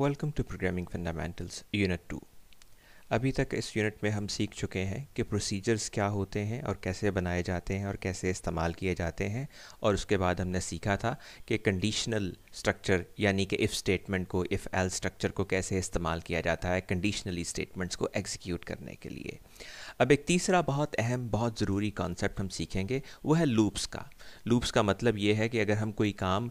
Welcome to programming fundamentals unit two अभी तक इस यूनिट में हम सीख चुके हैं कि प्रोसीजर्स क्या होते हैं और कैसे बनाए जाते हैं और कैसे इस्तेमाल किए जाते हैं और उसके बाद हमने सीखा था कि कंडीशनल स्ट्रक्चर यानी कि इफ़ स्टेटमेंट को इफ़ एल स्ट्रक्चर को कैसे इस्तेमाल किया जाता है कंडीशनली स्टेटमेंट्स को एग्जीक्यूट करने के लिए अब एक तीसरा बहुत अहम बहुत ज़रूरी कॉन्सेप्ट हम सीखेंगे वो है लूप्स का लूप्स का मतलब ये है कि अगर हम कोई काम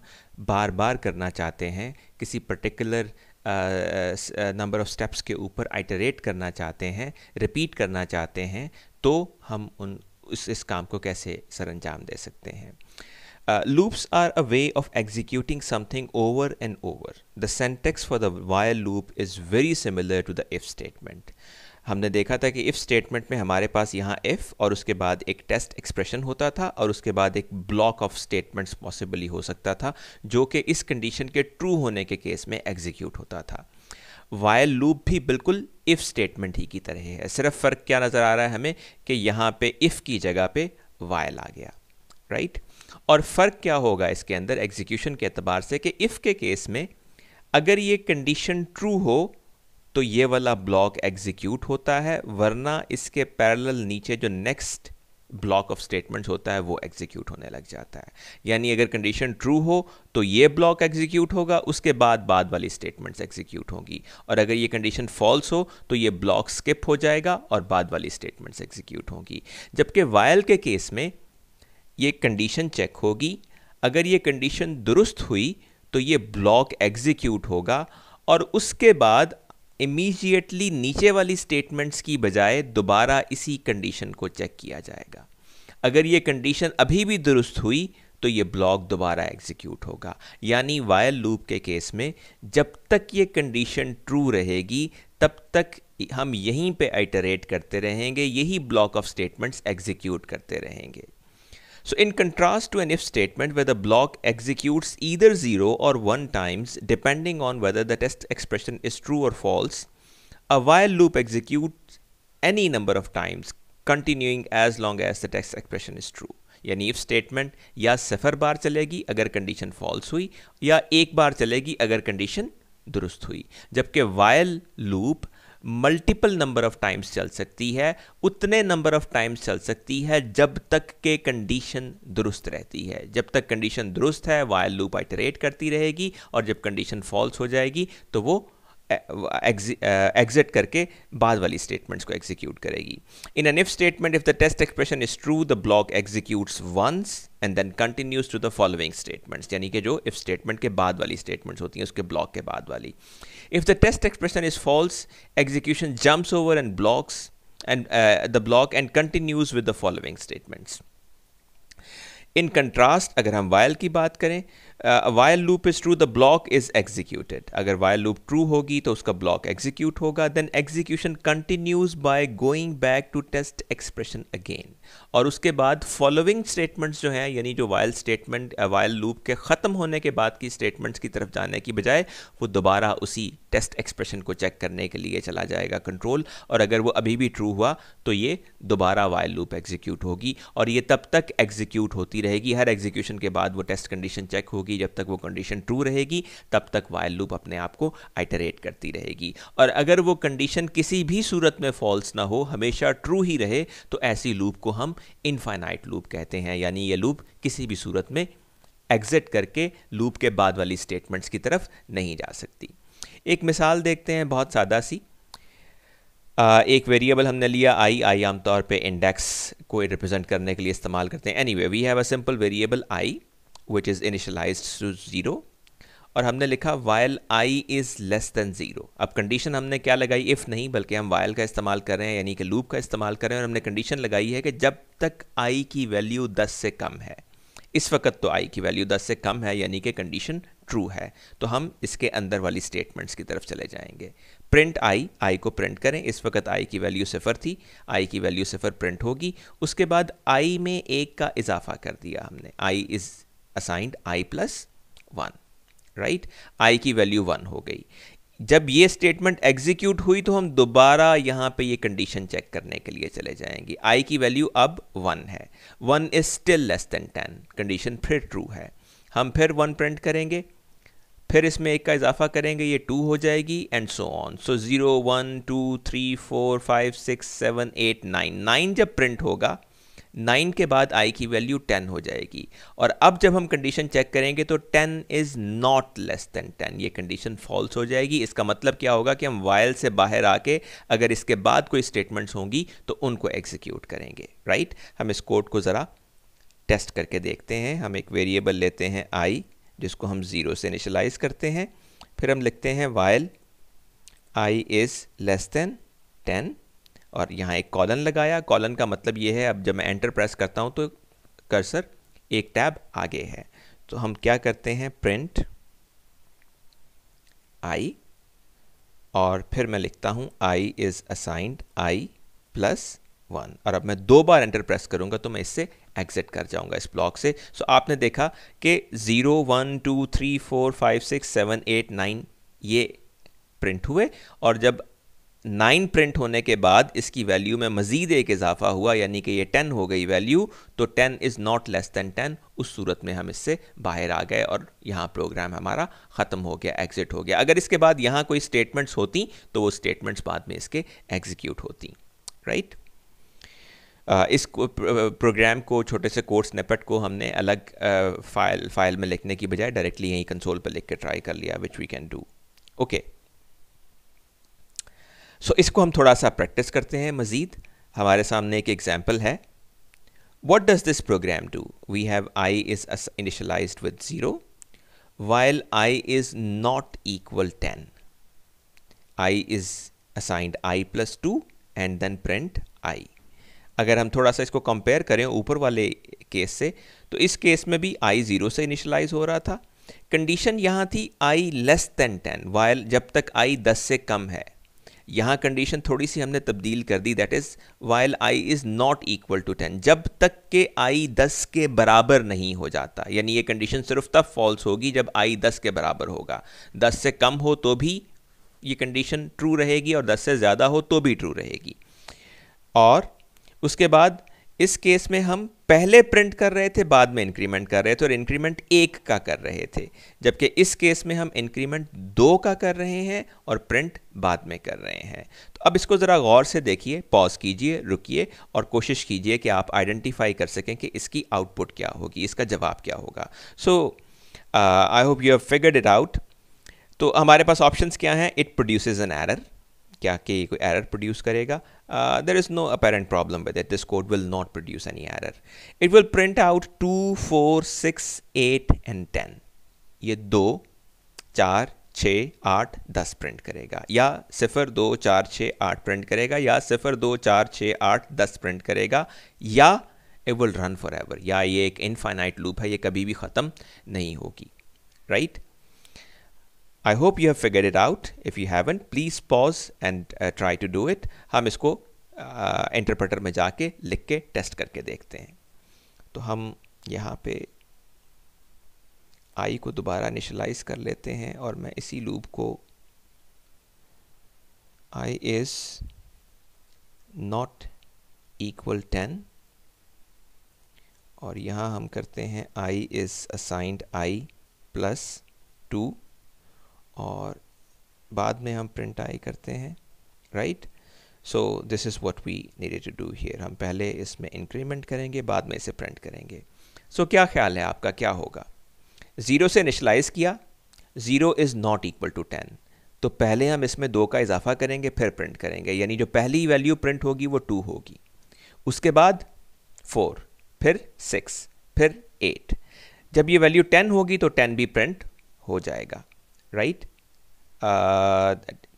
बार बार करना चाहते हैं किसी पर्टिकुलर नंबर ऑफ़ स्टेप्स के ऊपर आइटरेट करना चाहते हैं रिपीट करना चाहते हैं तो हम उन उस इस काम को कैसे सरंजाम दे सकते हैं loops are a way of executing something over and over the syntax for the while loop is very similar to the if statement हमने देखा था कि इफ़ स्टेटमेंट में हमारे पास यहाँ इफ़ और उसके बाद एक टेस्ट एक्सप्रेशन होता था और उसके बाद एक ब्लॉक ऑफ स्टेटमेंट्स पॉसिबली हो सकता था जो कि इस कंडीशन के ट्रू होने के केस में एग्जीक्यूट होता था वायल लूप भी बिल्कुल इफ़ स्टेटमेंट ही की तरह है सिर्फ फ़र्क क्या नज़र आ रहा है हमें कि यहाँ पे इफ़ की जगह पे वायल आ गया राइट और फ़र्क क्या होगा इसके अंदर एग्जीक्यूशन के अतबार से कि इफ़ के केस में अगर ये कंडीशन ट्रू हो तो ये वाला ब्लॉक एग्जीक्यूट होता है वरना इसके पैरेलल नीचे जो नेक्स्ट ब्लॉक ऑफ स्टेटमेंट्स होता है वो एग्जीक्यूट होने लग जाता है यानी अगर कंडीशन ट्रू हो तो ये ब्लॉक एग्जीक्यूट होगा उसके बाद बाद वाली स्टेटमेंट्स एग्जीक्यूट होंगी और अगर ये कंडीशन फॉल्स हो तो ये ब्लॉक स्किप हो जाएगा और बाद वाली स्टेटमेंट्स एग्जीक्यूट होंगी जबकि वायल के केस में ये कंडीशन चेक होगी अगर ये कंडीशन दुरुस्त हुई तो ये ब्लॉक एग्जीक्यूट होगा और उसके बाद इमीजिएटली नीचे वाली स्टेटमेंट्स की बजाय दोबारा इसी कंडीशन को चेक किया जाएगा अगर ये कंडीशन अभी भी दुरुस्त हुई तो ये ब्लॉक दोबारा एग्जीक्यूट होगा यानी वायल लूप के केस में जब तक ये कंडीशन ट्रू रहेगी तब तक हम यहीं पे आइटरेट करते रहेंगे यही ब्लॉक ऑफ स्टेटमेंट्स एग्जीक्यूट करते रहेंगे So in contrast to an if statement where the block executes either 0 or 1 times depending on whether the test expression is true or false, a while loop executes any number of times continuing as long as the text expression is true. यानी if statement या सफ़र बार चलेगी अगर condition false हुई या एक बार चलेगी अगर कंडीशन दुरुस्त हुई जबकि while loop multiple number of times चल सकती है उतने नंबर ऑफ टाइम्स चल सकती है जब तक के कंडीशन दुरुस्त रहती है जब तक कंडीशन दुरुस्त है वायल लूप आइटरेट करती रहेगी और जब कंडीशन फॉल्स हो जाएगी तो वो एग्जिट uh, करके बाद वाली स्टेटमेंट्स को एग्जीक्यूट करेगी in an if statement if the test expression is true the block executes once and then continues to the following statements यानी कि जो इफ स्टेटमेंट के बाद वाली स्टेटमेंट्स होती हैं उसके ब्लॉक के बाद वाली if the test expression is false execution jumps over and blocks and the block and continues with the following statements in contrast अगर हम वायल की बात करें while loop is true the block is executed अगर while loop true होगी तो उसका block execute होगा then execution continues by going back to test expression again और उसके बाद फॉलोइंग स्टेटमेंट्स जो हैं यानी जो वायल स्टेटमेंट वायल लूप के ख़त्म होने के बाद की स्टेटमेंट्स की तरफ जाने की बजाय वो दोबारा उसी टेस्ट एक्सप्रेशन को चेक करने के लिए चला जाएगा कंट्रोल और अगर वो अभी भी ट्रू हुआ तो ये दोबारा वायल लूप एग्जीक्यूट होगी और ये तब तक एग्जीक्यूट होती रहेगी हर एग्जीक्यूशन के बाद वो टेस्ट कंडीशन चेक होगी क्योंकि जब तक वो कंडीशन ट्रू रहेगी तब तक वायल लूप अपने आप को आइटरेट करती रहेगी और अगर वो कंडीशन किसी भी सूरत में फॉल्स ना हो हमेशा ट्रू ही रहे तो ऐसी लूप को हम इनफाइनाइट लूप कहते हैं यानी ये लूप किसी भी सूरत में एग्जिट करके लूप के बाद वाली स्टेटमेंट्स की तरफ नहीं जा सकती एक मिसाल देखते हैं बहुत सादा सी आ, एक वेरिएबल हमने लिया आई आई आमतौर पे इंडेक्स को रिप्रेजेंट करने के लिए इस्तेमाल करते हैं anyway we have a simple variable I which is initialized to zero और हमने लिखा while I is less than zero अब कंडीशन हमने क्या लगाई इफ़ नहीं बल्कि हम वायल का इस्तेमाल कर रहे हैं यानी कि लूप का इस्तेमाल कर रहे हैं और हमने कंडीशन लगाई है कि जब तक आई की वैल्यू दस से कम है इस वक्त तो आई की वैल्यू दस से कम है यानी कि कंडीशन ट्रू है तो हम इसके अंदर वाली स्टेटमेंट्स की तरफ चले जाएंगे प्रिंट आई आई को प्रिंट करें इस वक्त आई की वैल्यू सिफर थी आई की वैल्यू सिफर प्रिंट होगी उसके बाद आई में एक का इजाफा कर दिया हमने I is assigned I plus one right I की वैल्यू वन हो गई जब ये स्टेटमेंट एग्जीक्यूट हुई तो हम दोबारा यहाँ पे ये कंडीशन चेक करने के लिए चले जाएंगे आई की वैल्यू अब वन है one is still less than ten condition फिर ट्रू है हम फिर वन प्रिंट करेंगे फिर इसमें एक का इजाफा करेंगे ये टू हो जाएगी and so on so zero one two three four five six seven eight nine nine जब प्रिंट होगा नाइन के बाद आई की वैल्यू टेन हो जाएगी और अब जब हम कंडीशन चेक करेंगे तो ten is not less than ten ये कंडीशन फॉल्स हो जाएगी इसका मतलब क्या होगा कि हम वायल से बाहर आके अगर इसके बाद कोई स्टेटमेंट्स होंगी तो उनको एग्जीक्यूट करेंगे राइट हम इस कोड को ज़रा टेस्ट करके देखते हैं हम एक वेरिएबल लेते हैं आई जिसको हम ज़ीरो से इनिशलाइज करते हैं फिर हम लिखते हैं while I is less than ten और यहाँ एक कॉलन लगाया कॉलन का मतलब ये है अब जब मैं एंटर प्रेस करता हूँ तो कर्सर एक टैब आगे है तो हम क्या करते हैं प्रिंट आई और फिर मैं लिखता हूँ I is assigned I plus one और अब मैं दो बार एंटर प्रेस करूँगा तो मैं इससे एग्जिट कर जाऊँगा इस ब्लॉक से सो so, आपने देखा कि zero one two three four five six seven eight nine ये प्रिंट हुए और जब नाइन प्रिंट होने के बाद इसकी वैल्यू में मज़ीद एक इजाफा हुआ यानी कि ये टेन हो गई वैल्यू तो ten is not less than ten उस सूरत में हम इससे बाहर आ गए और यहाँ प्रोग्राम हमारा ख़त्म हो गया एग्ज़िट हो गया अगर इसके बाद यहाँ कोई स्टेटमेंट्स होती तो वो स्टेटमेंट्स बाद में इसके एग्जीक्यूट होती राइट इस प्रोग्राम को छोटे से कोर्स नेपट को हमने अलग फाइल फाइल में लिखने की बजाय डायरेक्टली यहीं कंसोल पर लिख के ट्राई कर लिया which we can do okay so so, इसको हम थोड़ा सा प्रैक्टिस करते हैं मज़ीद हमारे सामने एक एग्जाम्पल है what does this program do we have I is initialise with zero while I is not equal ten I is assigned I plus two and then print I अगर हम थोड़ा सा इसको कंपेयर करें ऊपर वाले केस से तो इस केस में भी आई ज़ीरो से इनिशलाइज हो रहा था कंडीशन यहाँ थी I less than ten while जब तक आई दस से कम है यहाँ कंडीशन थोड़ी सी हमने तब्दील कर दी that is while I is not equal to ten जब तक के आई दस के बराबर नहीं हो जाता यानी ये कंडीशन सिर्फ तब फॉल्स होगी जब आई दस के बराबर होगा दस से कम हो तो भी ये कंडीशन ट्रू रहेगी और दस से ज़्यादा हो तो भी ट्रू रहेगी और उसके बाद इस केस में हम पहले प्रिंट कर रहे थे बाद में इंक्रीमेंट कर रहे थे और इंक्रीमेंट एक का कर रहे थे जबकि इस केस में हम इंक्रीमेंट दो का कर रहे हैं और प्रिंट बाद में कर रहे हैं तो अब इसको ज़रा गौर से देखिए पॉज कीजिए रुकिए और कोशिश कीजिए कि आप आइडेंटिफाई कर सकें कि इसकी आउटपुट क्या होगी इसका जवाब क्या होगा so I hope you have figured it out तो हमारे पास ऑप्शंस क्या हैं इट प्रोड्यूसेस एन एरर क्या कि कोई एरर प्रोड्यूस करेगा there is no apparent problem with it this code will not produce any error it will print out two four six eight and ten ये दो चार छः आठ दस प्रिंट करेगा या सिफर दो चार छः आठ प्रिंट करेगा या सिफर दो चार छः आठ दस प्रिंट करेगा या it will run forever या ये एक इनफाइनाइट लूप है ये कभी भी ख़त्म नहीं होगी right right? I hope you have figure it out if you haven't please pause and try to do it हम इसको इंटरप्रेटर uh, में जाके लिख के टेस्ट करके देखते हैं तो हम यहाँ पे आई को दोबारा इनिशलाइज कर लेते हैं और मैं इसी लूप को I is not equal ten और यहाँ हम करते हैं I is assigned I plus two और बाद में हम प्रिंट आई करते हैं right so this is what we needed to do here हम पहले इसमें इंक्रीमेंट करेंगे बाद में इसे प्रिंट करेंगे सो so, क्या ख्याल है आपका क्या होगा ज़ीरो से निशलाइज़ किया zero is not equal to ten तो पहले हम इसमें दो का इजाफा करेंगे फिर प्रिंट करेंगे यानी जो पहली वैल्यू प्रिंट होगी वो टू होगी उसके बाद फोर फिर सिक्स फिर एट जब ये वैल्यू टेन होगी तो टेन भी प्रिंट हो जाएगा राइट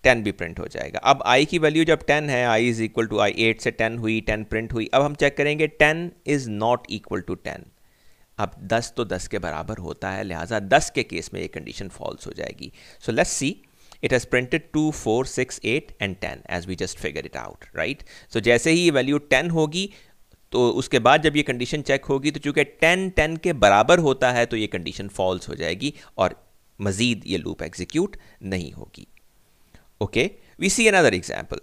टेन uh, भी प्रिंट हो जाएगा अब आई की वैल्यू जब टेन है I is equal to I eight से टेन हुई टेन प्रिंट हुई अब हम चेक करेंगे ten is not equal to ten अब दस तो दस के बराबर होता है लिहाजा दस के केस में ये कंडीशन फॉल्स हो जाएगी so let's see it has printed two four six eight and ten as we just figure it out right so जैसे ही ये वैल्यू टेन होगी तो उसके बाद जब ये कंडीशन चेक होगी तो चूंकि टेन टेन के बराबर होता है तो ये कंडीशन फॉल्स हो जाएगी और मज़ीद ये लूप एग्जीक्यूट नहीं होगी okay we see another example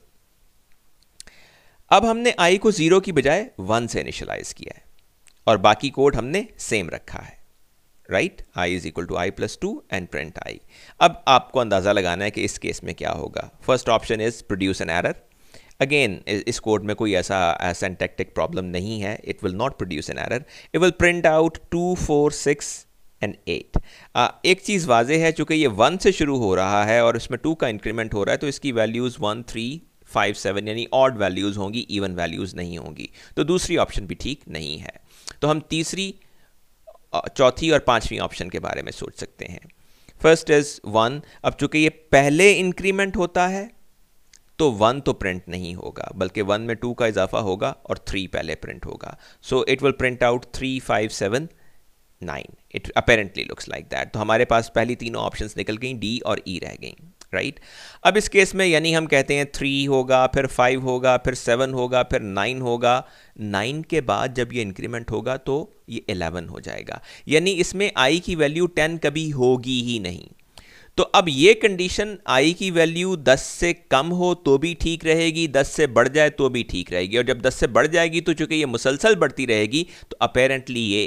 अब हमने आई को ज़ीरो की बजाय वन से इनिशलाइज किया है और बाकी कोड हमने सेम रखा है right I is equal to I plus two and print I अब आपको अंदाज़ा लगाना है कि इस केस में क्या होगा first option is produce an error again इस कोड में कोई ऐसा सेंटेक्टिक प्रॉब्लम नहीं है it will not produce an error it will print out two four six and eight uh, एक चीज़ वाजे है चूँकि ये वन से शुरू हो रहा है और इसमें टू का इंक्रीमेंट हो रहा है तो इसकी values one three five seven यानी ऑड वैल्यूज़ होंगी इवन वैल्यूज़ नहीं होंगी तो दूसरी ऑप्शन भी ठीक नहीं है तो हम तीसरी चौथी और पांचवी ऑप्शन के बारे में सोच सकते हैं फर्स्ट इज वन अब चूंकि ये पहले इंक्रीमेंट होता है तो वन तो प्रिंट नहीं होगा बल्कि वन में टू का इजाफा होगा और थ्री पहले प्रिंट होगा so it will print out three five seven nine it apparently looks like that तो हमारे पास पहली तीनों ऑप्शन निकल गई डी और ई e रह गई राइट right? अब इस केस में यानी हम कहते हैं थ्री होगा फिर फाइव होगा फिर सेवन होगा फिर नाइन होगा नाइन के बाद जब ये इंक्रीमेंट होगा तो ये इलेवन हो जाएगा यानी इसमें आई की वैल्यू टेन कभी होगी ही नहीं तो अब ये कंडीशन आई की वैल्यू दस से कम हो तो भी ठीक रहेगी दस से बढ़ जाए तो भी ठीक रहेगी और जब दस से बढ़ जाएगी तो चूंकि ये मुसलसल बढ़ती रहेगी तो अपेरेंटली ये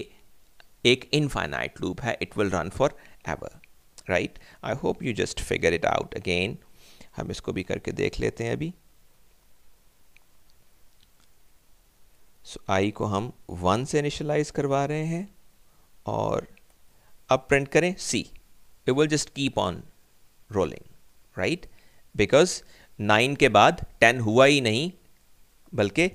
एक इनफाइनाइट लूप है it will run forever right I hope you just figure it out again हम इसको भी करके देख लेते हैं अभी सो so, आई को हम वन से इनिशलाइज करवा रहे हैं और अब प्रिंट करें see it will just keep on rolling right because nine के बाद टेन हुआ ही नहीं बल्कि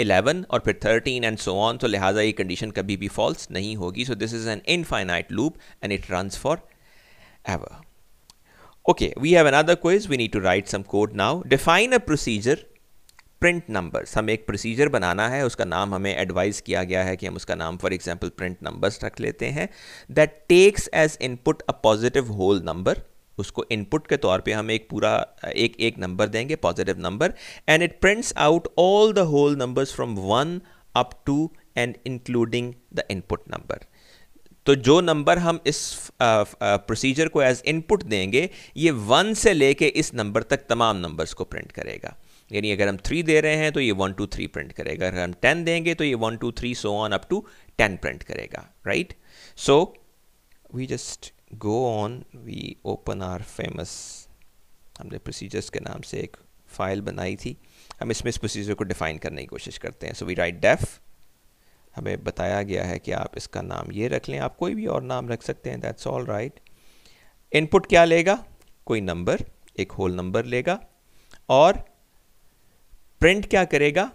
इलेवन और फिर थर्टीन एंड सो ऑन तो लिहाजा ये कंडीशन कभी भी फॉल्स नहीं होगी so this is an infinite loop and it run forever okay we have another quiz we need to write some code now define a procedure print number हमें एक procedure बनाना है उसका नाम हमें एडवाइस किया गया है कि हम उसका नाम फॉर एग्जाम्पल प्रिंट नंबर्स रख लेते हैं that takes as input a positive whole number उसको इनपुट के तौर पे हम एक पूरा एक एक नंबर देंगे positive number and it prints out all the whole numbers from one up to and including the input number तो जो नंबर हम इस प्रोसीजर को एज इनपुट देंगे ये वन से लेके इस नंबर तक तमाम नंबर्स को प्रिंट करेगा यानी अगर हम थ्री दे रहे हैं तो ये वन टू थ्री प्रिंट करेगा अगर हम टेन देंगे तो ये one two three so on up to ten print करेगा right so we just go on we open our famous हमने procedures के नाम से एक फाइल बनाई थी हम इसमें इस प्रोसीजर को डिफ़ाइन करने की कोशिश करते हैं सो वी राइट डेफ हमें बताया गया है कि आप इसका नाम ये रख लें आप कोई भी और नाम रख सकते हैं दैट्स ऑल राइट इनपुट क्या लेगा कोई नंबर एक होल नंबर लेगा और प्रिंट क्या करेगा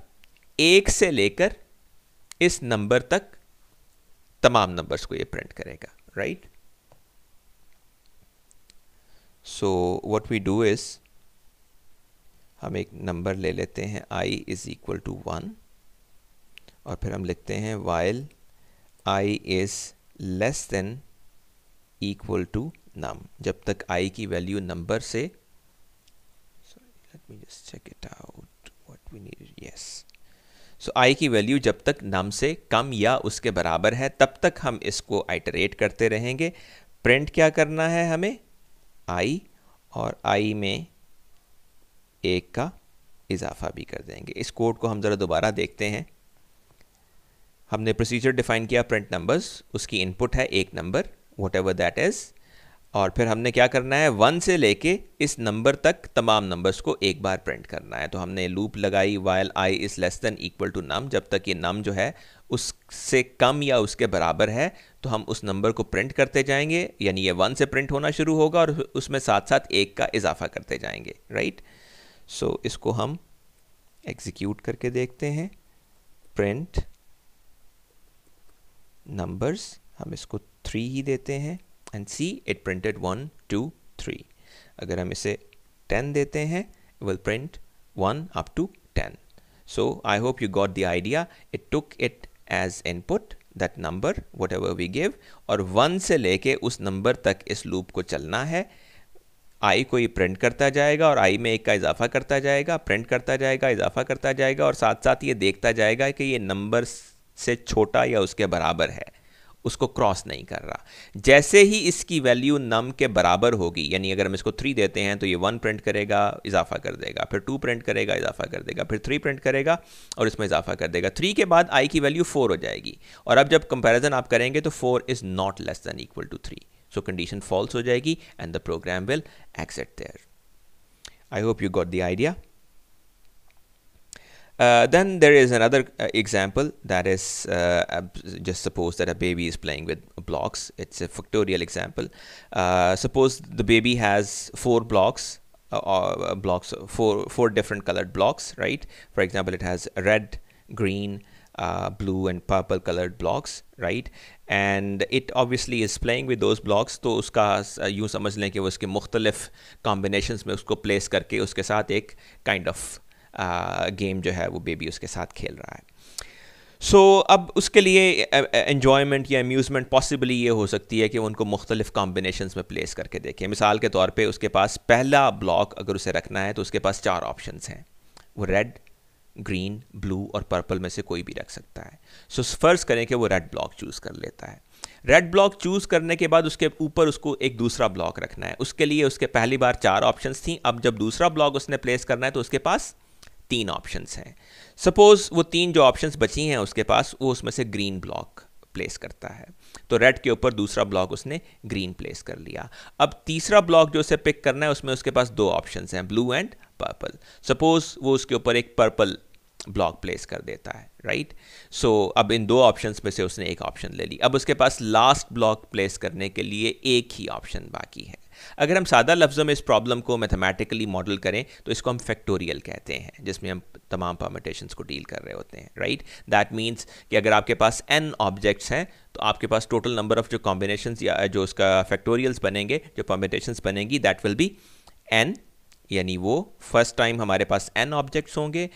एक से लेकर इस नंबर तक तमाम नंबर्स को ये प्रिंट करेगा right so what we do is हम एक नंबर ले लेते हैं i is equal to one और फिर हम लिखते हैं while i is less than equal to num जब तक i की वैल्यू नंबर से let me just check it out we need yes so I की वैल्यू जब तक नम से कम या उसके बराबर है तब तक हम इसको आइटरेट करते रहेंगे प्रिंट क्या करना है हमें आई और आई में एक का इजाफा भी कर देंगे इस कोड को हम ज़रा दोबारा देखते हैं हमने प्रोसीजर डिफाइन किया प्रिंट नंबर्स उसकी इनपुट है एक number whatever that is और फिर हमने क्या करना है वन से लेके इस नंबर तक तमाम नंबर्स को एक बार प्रिंट करना है तो हमने लूप लगाई while I is less than equal to num जब तक ये नम जो है उससे कम या उसके बराबर है तो हम उस नंबर को प्रिंट करते जाएंगे यानी ये वन से प्रिंट होना शुरू होगा और उसमें साथ साथ एक का इजाफा करते जाएंगे राइट सो so, इसको हम एग्जीक्यूट करके देखते हैं प्रिंट नंबर्स हम इसको थ्री ही देते हैं and see it printed one two three अगर हम इसे टेन देते हैं will print one up to ten so I hope you got the idea it took it as input that number whatever we give और one से लेके उस number तक इस लूप को चलना है आई को ये प्रिंट करता जाएगा और आई में एक का इजाफा करता जाएगा प्रिंट करता जाएगा इजाफा करता जाएगा और साथ साथ ये देखता जाएगा कि ये नंबर से छोटा या उसके बराबर है उसको क्रॉस नहीं कर रहा जैसे ही इसकी वैल्यू नम के बराबर होगी यानी अगर हम इसको थ्री देते हैं तो ये वन प्रिंट करेगा इजाफा कर देगा फिर टू प्रिंट करेगा इजाफा कर देगा फिर थ्री प्रिंट करेगा और इसमें इजाफा कर देगा थ्री के बाद आई की वैल्यू फोर हो जाएगी और अब जब कंपेरिजन आप करेंगे तो four is not less than equal to three so condition false हो जाएगी and the program will exit there I hope you got the idea Uh, then there is another uh, example that is uh, just suppose that a baby is playing with blocks. It's a factorial example. Uh, suppose the baby has four blocks uh, blocks four four different colored blocks, right? For example, it has red, green, blue, and purple colored blocks, right? And it obviously is playing with those blocks. तो उसका यूँ समझ लें कि वो उसके मुख्तलिफ combination में उसको प्लेस करके उसके साथ एक काइंड गेम जो है वो बेबी उसके साथ खेल रहा है सो so, अब उसके लिए इन्जॉयमेंट या अम्यूज़मेंट पॉसिबली ये हो सकती है कि उनको मुख्तलिफ कॉम्बिनेशन में प्लेस करके देखें मिसाल के तौर पे उसके पास पहला ब्लॉक अगर उसे रखना है तो उसके पास चार ऑप्शंस हैं वो रेड ग्रीन ब्लू और पर्पल में से कोई भी रख सकता है सो so, फ़र्ज़ करें कि वो रेड ब्लॉक चूज़ कर लेता है रेड ब्लॉक चूज़ करने के बाद उसके ऊपर उसको एक दूसरा ब्लॉक रखना है उसके लिए उसके पहली बार चार ऑप्शंस थी अब जब दूसरा ब्लॉक उसने प्लेस करना है तो उसके पास तीन ऑप्शंस हैं सपोज़ वो तीन जो ऑप्शंस बची हैं उसके पास वो उसमें से ग्रीन ब्लॉक प्लेस करता है तो रेड के ऊपर दूसरा ब्लॉक उसने ग्रीन प्लेस कर लिया अब तीसरा ब्लॉक जो उसे पिक करना है उसमें उसके पास दो ऑप्शंस हैं ब्लू एंड पर्पल सपोज वो उसके ऊपर एक पर्पल ब्लॉक प्लेस कर देता है राइट सो so, अब इन दो ऑप्शंस में से उसने एक ऑप्शन ले ली अब उसके पास लास्ट ब्लॉक प्लेस करने के लिए एक ही ऑप्शन बाकी है अगर हम सादा लफ्ज़ों में इस प्रॉब्लम को मैथमेटिकली मॉडल करें तो इसको हम फैक्टोरियल कहते हैं जिसमें हम तमाम परमिटेशंस को डील कर रहे होते हैं राइट दैट मीन्स कि अगर आपके पास एन ऑब्जेक्ट्स हैं तो आपके पास टोटल नंबर ऑफ जो कॉम्बिनेशन या जो उसका फैक्टोरियल्स बनेंगे जो परमिटेशंस बनेंगी दैट विल बी एन यानी वो फर्स्ट टाइम हमारे पास एन ऑब्जेक्ट्स होंगे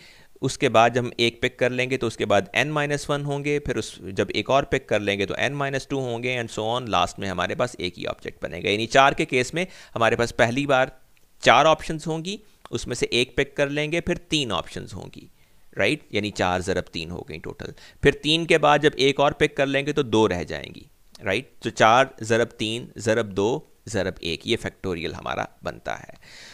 उसके बाद जब हम एक पिक कर लेंगे तो उसके बाद एन माइनस वन होंगे फिर उस जब एक और पिक कर लेंगे तो एन माइनस टू होंगे एंड सो ऑन लास्ट में हमारे पास एक ही ऑब्जेक्ट बनेगा यानी चार के केस में हमारे पास पहली बार चार ऑप्शन होंगी उसमें से एक पिक कर लेंगे फिर तीन ऑप्शन होंगी राइट right? यानी चार ज़रब तीन हो गई टोटल फिर तीन के बाद जब एक और पिक कर लेंगे तो दो रह जाएंगी राइट right? तो चार ज़रब तीन ज़रब दो ज़रब एक ये फैक्टोरियल हमारा बनता है